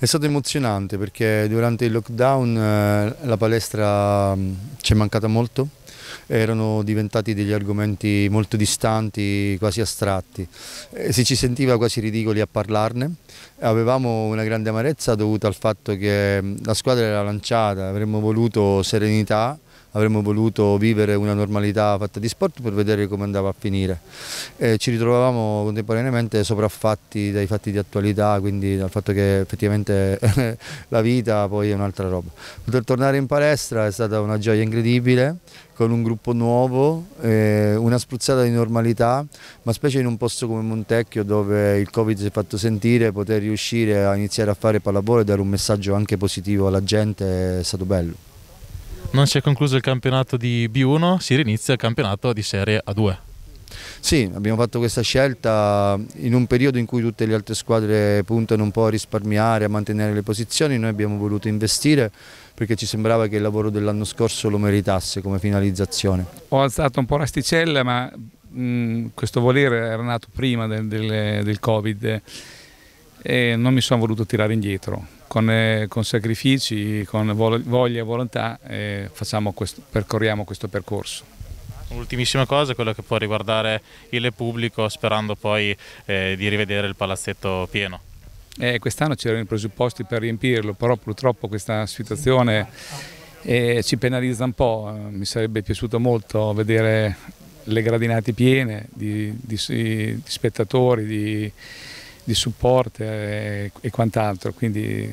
È stato emozionante perché durante il lockdown eh, la palestra mm, ci è mancata molto, erano diventati degli argomenti molto distanti, quasi astratti, eh, si ci sentiva quasi ridicoli a parlarne, avevamo una grande amarezza dovuta al fatto che mm, la squadra era lanciata, avremmo voluto serenità, avremmo voluto vivere una normalità fatta di sport per vedere come andava a finire. E ci ritrovavamo contemporaneamente sopraffatti dai fatti di attualità, quindi dal fatto che effettivamente la vita poi è un'altra roba. Poter tornare in palestra è stata una gioia incredibile, con un gruppo nuovo, eh, una spruzzata di normalità, ma specie in un posto come Montecchio dove il Covid si è fatto sentire, poter riuscire a iniziare a fare pallavolo e dare un messaggio anche positivo alla gente è stato bello. Non si è concluso il campionato di B1, si rinizia il campionato di Serie A2. Sì, abbiamo fatto questa scelta in un periodo in cui tutte le altre squadre puntano un po' a risparmiare, a mantenere le posizioni, noi abbiamo voluto investire perché ci sembrava che il lavoro dell'anno scorso lo meritasse come finalizzazione. Ho alzato un po' l'asticella ma mh, mm, questo volere era nato prima del, del, del Covid eh, e non mi sono voluto tirare indietro con, eh, con sacrifici, con voglia e volontà eh, questo, percorriamo questo percorso. Ultimissima cosa, quella che può riguardare il pubblico sperando poi eh, di rivedere il palazzetto pieno. Eh, Quest'anno c'erano i presupposti per riempirlo, però purtroppo questa situazione eh, ci penalizza un po'. Mi sarebbe piaciuto molto vedere le gradinate piene di, di, di spettatori, di, di supporto e, e quant'altro, quindi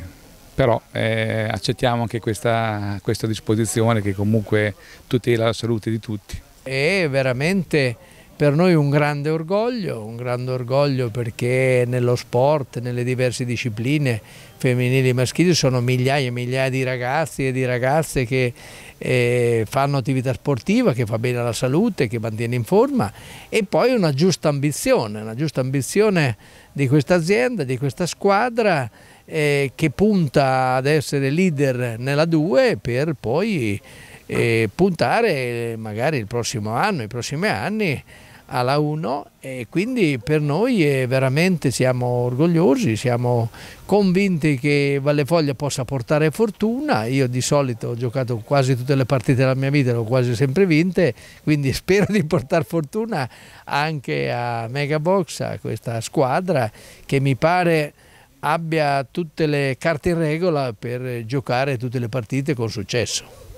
però eh, accettiamo anche questa, questa disposizione che comunque tutela la salute di tutti. È veramente per noi un grande orgoglio, un grande orgoglio perché nello sport, nelle diverse discipline femminili e maschili sono migliaia e migliaia di ragazzi e di ragazze che eh, fanno attività sportiva, che fa bene alla salute, che mantiene in forma e poi una giusta ambizione, una giusta ambizione di questa azienda, di questa squadra eh, che punta ad essere leader nella 2 per poi eh, puntare magari il prossimo anno, i prossimi anni alla 1 e quindi per noi veramente siamo orgogliosi, siamo convinti che Vallefoglia possa portare fortuna, io di solito ho giocato quasi tutte le partite della mia vita, le ho quasi sempre vinte, quindi spero di portare fortuna anche a Megabox, a questa squadra che mi pare abbia tutte le carte in regola per giocare tutte le partite con successo.